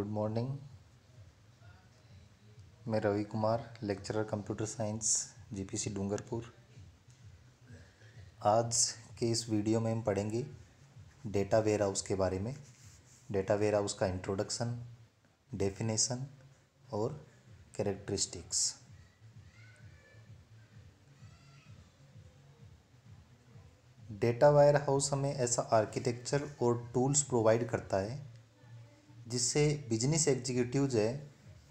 good morning मैं Ravi Kumar lecturer computer science GPC Dungarpur आज के इस वीडियो में हम पढ़ेंगे डेटा वेयर हाउस के बारे में डेटा वेयर हाउस का इंट्रोडक्शन डेफिनेशन और कैरेक्टरिस्टिक्स डेटा वायर हाउस हमें ऐसा आर्किटेक्चर और टूल्स प्रोवाइड करता है जिससे बिजनेस एग्जीक्यूटिव्स है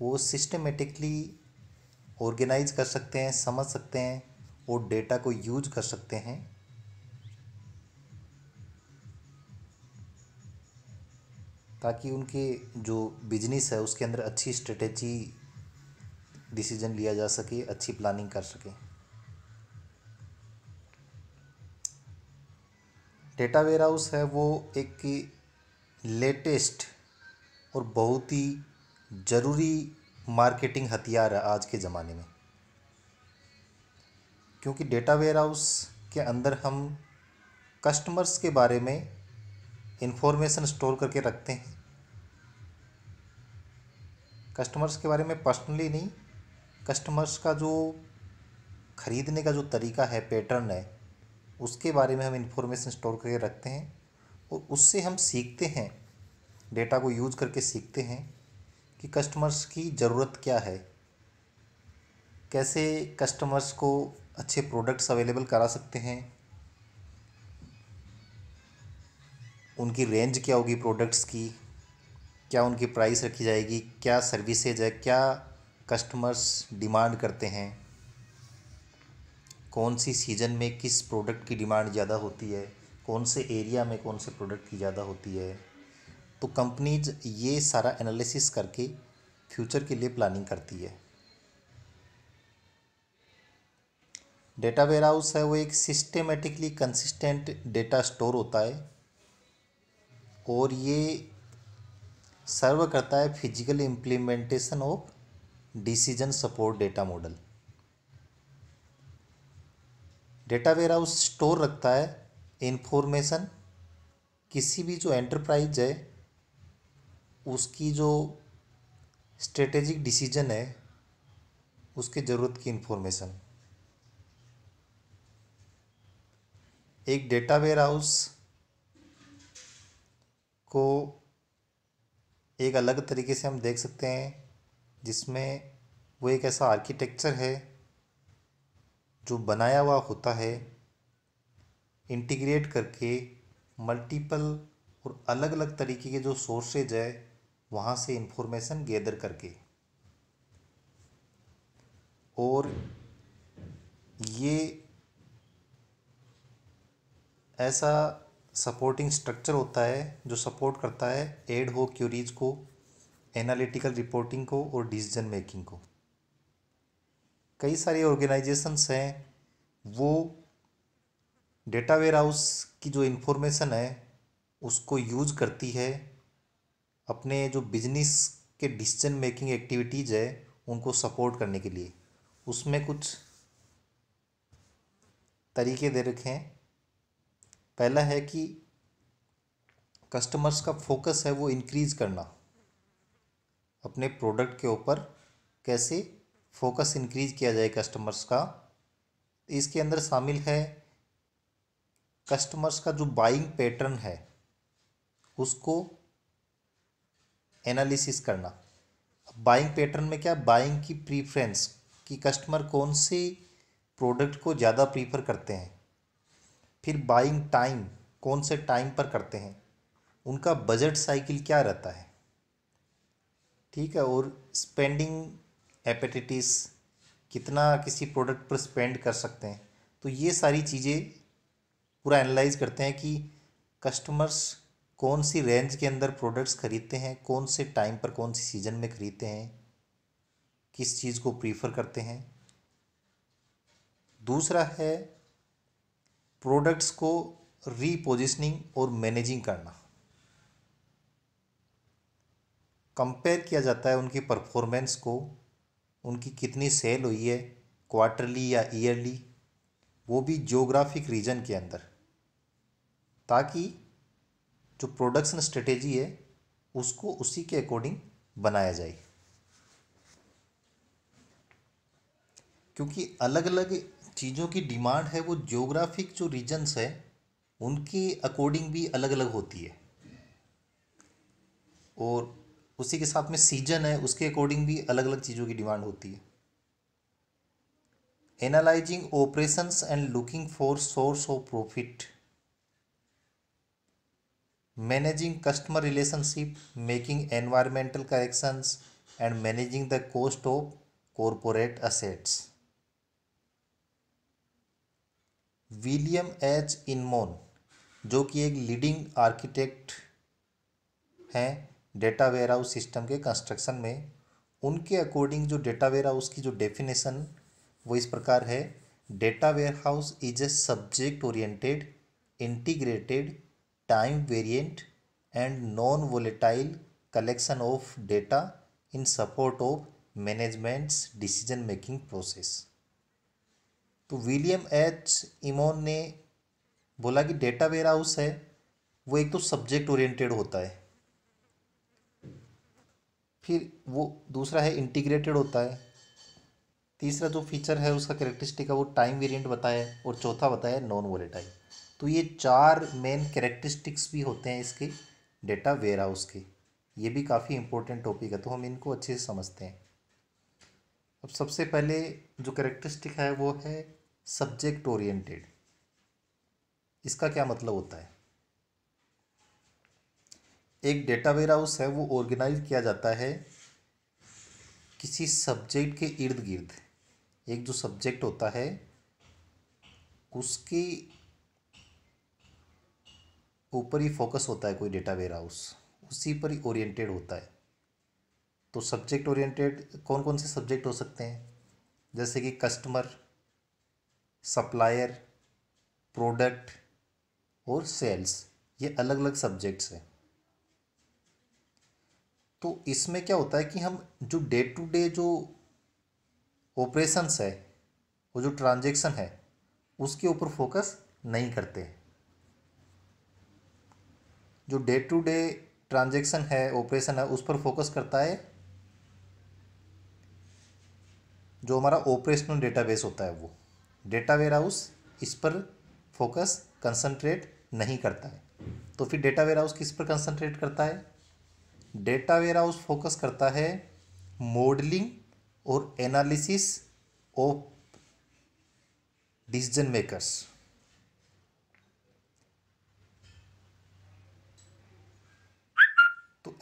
वो सिस्टमेटिकली ऑर्गेनाइज कर सकते हैं समझ सकते हैं और डेटा को यूज कर सकते हैं ताकि उनके जो बिजनेस है उसके अंदर अच्छी स्ट्रेटेजी डिसीजन लिया जा सके अच्छी प्लानिंग कर सके डेटा वेयर हाउस है वो एक लेटेस्ट और बहुत ही ज़रूरी मार्केटिंग हथियार है आज के ज़माने में क्योंकि डेटा वेयरहाउस के अंदर हम कस्टमर्स के बारे में इंफॉर्मेशन स्टोर करके रखते हैं कस्टमर्स के बारे में पर्सनली नहीं कस्टमर्स का जो ख़रीदने का जो तरीका है पैटर्न है उसके बारे में हम इंफॉर्मेशन स्टोर करके रखते हैं और उससे हम सीखते हैं डेटा को यूज करके सीखते हैं कि कस्टमर्स की ज़रूरत क्या है कैसे कस्टमर्स को अच्छे प्रोडक्ट्स अवेलेबल करा सकते हैं उनकी रेंज क्या होगी प्रोडक्ट्स की क्या उनकी प्राइस रखी जाएगी क्या सर्विसेज है क्या कस्टमर्स डिमांड करते हैं कौन सी सीज़न में किस प्रोडक्ट की डिमांड ज़्यादा होती है कौन से एरिया में कौन से प्रोडक्ट की ज़्यादा होती है तो कंपनीज ये सारा एनालिसिस करके फ्यूचर के लिए प्लानिंग करती है डेटा वेयर हाउस है वो एक सिस्टेमेटिकली कंसिस्टेंट डेटा स्टोर होता है और ये सर्व करता है physical implementation of decision support data model data warehouse store रखता है इन्फॉर्मेशन किसी भी जो एंटरप्राइज है उसकी जो स्ट्रेटेजिक डिसीजन है उसके ज़रूरत की इन्फॉर्मेशन एक डेटा वेयर हाउस को एक अलग तरीके से हम देख सकते हैं जिसमें वो एक ऐसा आर्किटेक्चर है जो बनाया हुआ होता है इंटीग्रेट करके मल्टीपल और अलग अलग तरीके के जो सोर्सेज है वहाँ से इन्फॉर्मेशन गैदर करके और ये ऐसा सपोर्टिंग स्ट्रक्चर होता है जो सपोर्ट करता है एड हो क्यूरीज को एनालिटिकल रिपोर्टिंग को और डिसीजन मेकिंग को कई सारी ऑर्गेनाइजेशंस हैं वो डेटा वेयर हाउस की जो इन्फॉर्मेशन है उसको यूज करती है अपने जो बिजनेस के डिसीजन मेकिंग एक्टिविटीज़ है उनको सपोर्ट करने के लिए उसमें कुछ तरीके दे रखे हैं पहला है कि कस्टमर्स का फोकस है वो इंक्रीज करना अपने प्रोडक्ट के ऊपर कैसे फोकस इंक्रीज किया जाए कस्टमर्स का इसके अंदर शामिल है कस्टमर्स का जो बाइंग पैटर्न है उसको एनालिसिस करना बाइंग पैटर्न में क्या बाइंग की प्रीफ्रेंस कि कस्टमर कौन से प्रोडक्ट को ज़्यादा प्रीफर करते हैं फिर बाइंग टाइम कौन से टाइम पर करते हैं उनका बजट साइकिल क्या रहता है ठीक है और स्पेंडिंग एपेटिटिस कितना किसी प्रोडक्ट पर स्पेंड कर सकते हैं तो ये सारी चीज़ें पूरा एनालाइज करते हैं कि कस्टमर्स कौन सी रेंज के अंदर प्रोडक्ट्स खरीदते हैं कौन से टाइम पर कौन सी सीज़न में खरीदते हैं किस चीज़ को प्रीफर करते हैं दूसरा है प्रोडक्ट्स को रीपोजिशनिंग और मैनेजिंग करना कंपेयर किया जाता है उनकी परफॉर्मेंस को उनकी कितनी सेल हुई है क्वार्टरली या ईयरली वो भी जोग्राफिक रीजन के अंदर ताकि जो प्रोडक्शन स्ट्रेटेजी है उसको उसी के अकॉर्डिंग बनाया जाए क्योंकि अलग अलग चीज़ों की डिमांड है वो ज्योग्राफिक जो रीजन्स है उनके अकॉर्डिंग भी अलग अलग होती है और उसी के साथ में सीजन है उसके अकॉर्डिंग भी अलग अलग चीज़ों की डिमांड होती है analysing operations and looking for source of profit managing customer relationship making environmental corrections and managing the cost of corporate assets William H Inmon जो कि एक लीडिंग आर्किटेक्ट हैं डेटा वेयर हाउस सिस्टम के construction में उनके according जो data ware house की जो डेफिनेशन वो इस प्रकार है data warehouse is a subject oriented integrated time variant and non-volatile collection of data in support of management's decision making process तो विलियम एच इमोन ने बोला कि डेटा वेयर हाउस है वो एक तो सब्जेक्ट ओरिएंटेड होता है फिर वो दूसरा है इंटीग्रेटेड होता है तीसरा जो फीचर है उसका करेक्टरिस्टिक है वो टाइम वेरिएंट बताया और चौथा बताया नॉन वोलेटाइल तो ये चार मेन कैरेक्टरिस्टिक्स भी होते हैं इसके डेटा वेयर हाउस के ये भी काफ़ी इंपॉर्टेंट टॉपिक है तो हम इनको अच्छे से समझते हैं अब सबसे पहले जो करेक्टरिस्टिक है वो है सब्जेक्ट ओरिएंटेड इसका क्या मतलब होता है एक डेटा वेयर हाउस है वो ऑर्गेनाइज किया जाता है किसी सब्जेक्ट के इर्द गिर्द एक जो सब्जेक्ट होता है उसकी ऊपर ही फोकस होता है कोई डेटा वेयर हाउस उसी पर ही ओरिएंटेड होता है तो सब्जेक्ट ओरिएंटेड कौन कौन से सब्जेक्ट हो सकते हैं जैसे कि कस्टमर सप्लायर प्रोडक्ट और सेल्स ये अलग अलग सब्जेक्ट्स हैं तो इसमें क्या होता है कि हम जो डे टू डे जो ऑपरेशंस है वो जो ट्रांजेक्शन है उसके ऊपर फोकस नहीं करते हैं जो डे टू डे ट्रांजेक्शन है ऑपरेशन है उस पर फोकस करता है जो हमारा ऑपरेशनल डेटाबेस होता है वो डेटा वेयर हाउस इस पर फोकस कंसंट्रेट नहीं करता है तो फिर डेटा वेयर हाउस किस पर कंसंट्रेट करता है डेटा वेयर हाउस फोकस करता है मॉडलिंग और analysis of decision makers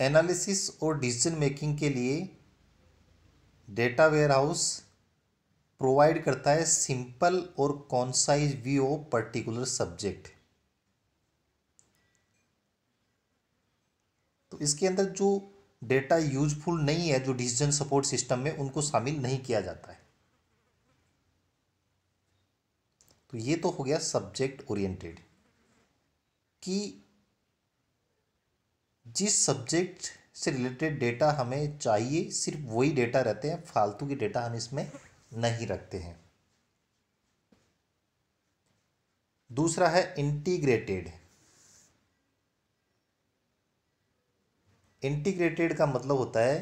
analysis और डिसीजन मेकिंग के लिए डेटा वेयरहाउस प्रोवाइड करता है सिंपल और concise view of particular subject तो इसके अंदर जो डेटा यूजफुल नहीं है जो डिसीजन सपोर्ट सिस्टम में उनको शामिल नहीं किया जाता है तो ये तो हो गया सब्जेक्ट ओरिएंटेड कि जिस सब्जेक्ट से रिलेटेड डेटा हमें चाहिए सिर्फ वही डेटा रहते हैं फालतू के डेटा हम इसमें नहीं रखते हैं दूसरा है इंटीग्रेटेड इंटीग्रेटेड का मतलब होता है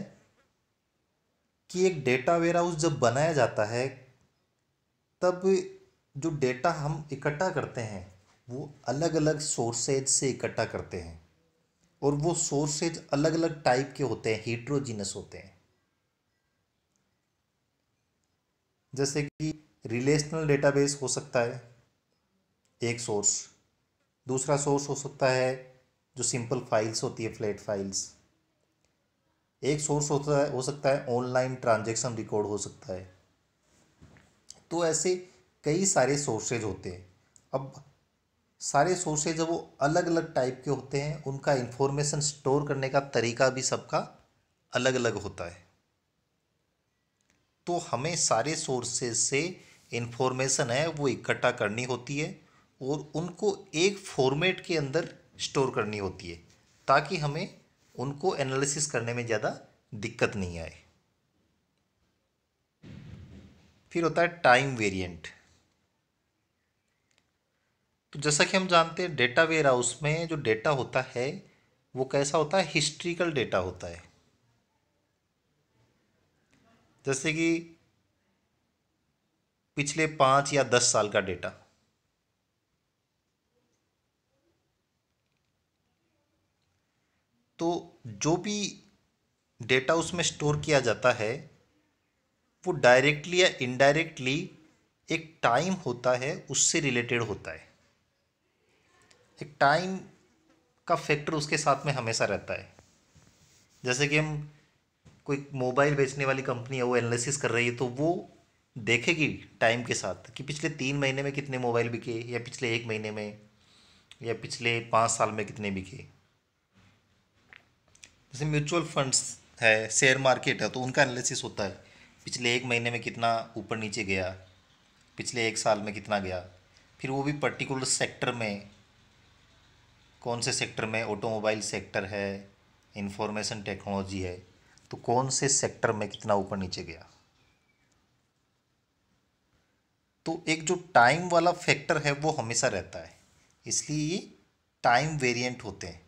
कि एक डेटा वेयर हाउस जब बनाया जाता है तब जो डेटा हम इकट्ठा करते हैं वो अलग अलग सोर्सेज से इकट्ठा करते हैं और वो सोर्सेज अलग अलग टाइप के होते हैं हीट्रोजीनस होते हैं जैसे कि रिलेशनल डेटाबेस हो सकता है एक सोर्स दूसरा सोर्स हो सकता है जो सिंपल फाइल्स होती है फ्लैट फाइल्स एक सोर्स होता है हो सकता है ऑनलाइन ट्रांजैक्शन रिकॉर्ड हो सकता है तो ऐसे कई सारे सोर्सेज होते हैं अब सारे सोर्सेज वो अलग अलग टाइप के होते हैं उनका इन्फॉर्मेशन स्टोर करने का तरीका भी सबका अलग अलग होता है तो हमें सारे सोर्सेज से इन्फॉर्मेशन है वो इकट्ठा करनी होती है और उनको एक फॉर्मेट के अंदर स्टोर करनी होती है ताकि हमें उनको एनालिसिस करने में ज़्यादा दिक्कत नहीं आए फिर होता है टाइम वेरिएंट तो जैसा कि हम जानते हैं डेटा वेयर हाउस में जो डेटा होता है वो कैसा होता है हिस्ट्रिकल डेटा होता है जैसे कि पिछले पाँच या दस साल का डेटा तो जो भी डेटा उसमें स्टोर किया जाता है वो डायरेक्टली या इनडायरेक्टली एक टाइम होता है उससे रिलेटेड होता है एक टाइम का फैक्टर उसके साथ में हमेशा रहता है जैसे कि हम कोई मोबाइल बेचने वाली कंपनी है वो एनालिसिस कर रही है तो वो देखेगी टाइम के साथ कि पिछले तीन महीने में कितने मोबाइल बिके या पिछले एक महीने में या पिछले पाँच साल में कितने बिके जैसे म्यूचुअल फंड्स है शेयर मार्केट है तो उनका एनालिसिस होता है पिछले एक महीने में कितना ऊपर नीचे गया पिछले एक साल में कितना गया फिर वो भी पर्टिकुलर सेक्टर में कौन से सेक्टर में ऑटोमोबाइल सेक्टर है इंफॉर्मेशन टेक्नोलॉजी है तो कौन से सेक्टर में कितना ऊपर नीचे गया तो एक जो टाइम वाला फैक्टर है वो हमेशा रहता है इसलिए ये टाइम वेरिएंट होते हैं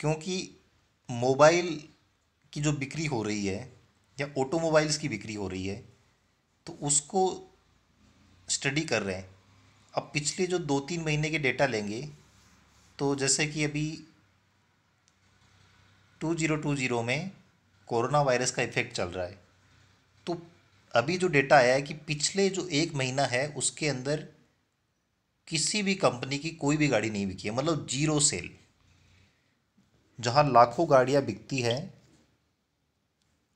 क्योंकि मोबाइल की जो बिक्री हो रही है या ऑटोमोबाइल्स की बिक्री हो रही है तो उसको स्टडी कर रहे हैं अब पिछले जो दो तीन महीने के डेटा लेंगे तो जैसे कि अभी टू जीरो टू जीरो में कोरोना वायरस का इफेक्ट चल रहा है तो अभी जो डेटा आया है कि पिछले जो एक महीना है उसके अंदर किसी भी कंपनी की कोई भी गाड़ी नहीं बिकी है मतलब जीरो सेल जहाँ लाखों गाड़ियाँ बिकती हैं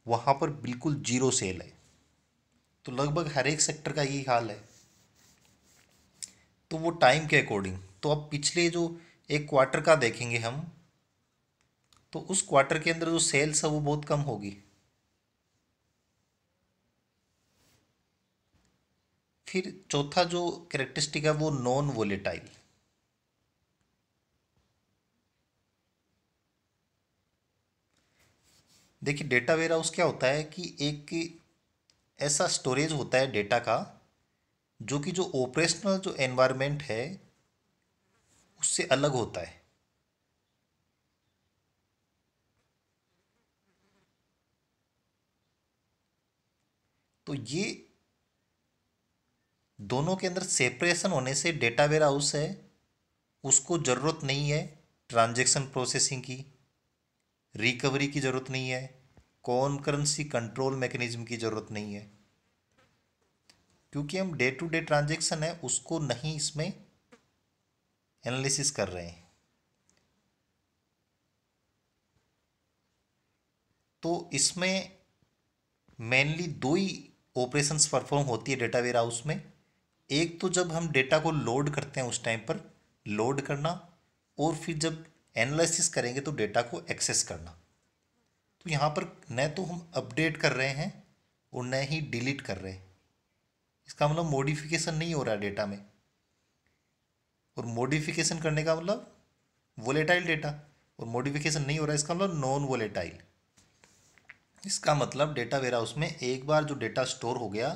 वहाँ पर बिल्कुल जीरो सेल है तो लगभग हर एक सेक्टर का यही हाल है तो वो टाइम के अकॉर्डिंग तो अब पिछले जो एक क्वार्टर का देखेंगे हम तो उस क्वार्टर के अंदर जो सेल्स है वो बहुत कम होगी फिर चौथा जो करेक्टरिस्टिक है वो नॉन वोलेटाइल देखिए डेटा वेयर हाउस क्या होता है कि एक ऐसा स्टोरेज होता है डेटा का जो कि जो ऑपरेशनल जो एनवायरनमेंट है उससे अलग होता है तो ये दोनों के अंदर सेपरेशन होने से डेटा वेयर हाउस है उसको ज़रूरत नहीं है ट्रांजैक्शन प्रोसेसिंग की रिकवरी की ज़रूरत नहीं है कौन करेंसी कंट्रोल मैकेनिज्म की ज़रूरत नहीं है क्योंकि हम डे टू डे ट्रांजेक्शन है उसको नहीं इसमें एनालिसिस कर रहे हैं तो इसमें मेनली दो ही ऑपरेशंस परफॉर्म होती है डेटा वेयर हाउस में एक तो जब हम डेटा को लोड करते हैं उस टाइम पर लोड करना और फिर जब एनालिसिस करेंगे तो डेटा को एक्सेस करना तो यहाँ पर न तो हम अपडेट कर रहे हैं और न ही डिलीट कर रहे हैं इसका मतलब मॉडिफिकेशन नहीं हो रहा डेटा में और मॉडिफिकेशन करने का मतलब वोलेटाइल डेटा और मॉडिफिकेशन नहीं हो रहा इसका मतलब नॉन वोलेटाइल इसका मतलब डेटा वेरा उसमें एक बार जो डेटा स्टोर हो गया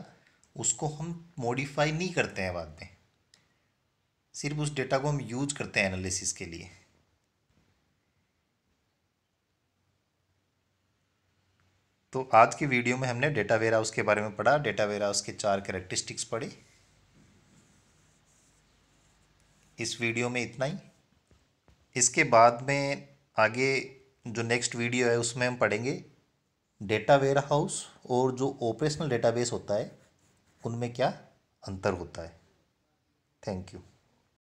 उसको हम मॉडिफाई नहीं करते हैं बाद में सिर्फ उस डेटा को हम यूज करते हैं एनालिसिस के लिए तो आज की वीडियो में हमने डेटा वेयर हाउस के बारे में पढ़ा डेटा वेयर हाउस के चार करेक्टिस्टिक्स पढ़े इस वीडियो में इतना ही इसके बाद में आगे जो नेक्स्ट वीडियो है उसमें हम पढ़ेंगे डेटा वेयर हाउस और जो ऑपरेशनल डेटाबेस होता है उनमें क्या अंतर होता है थैंक यू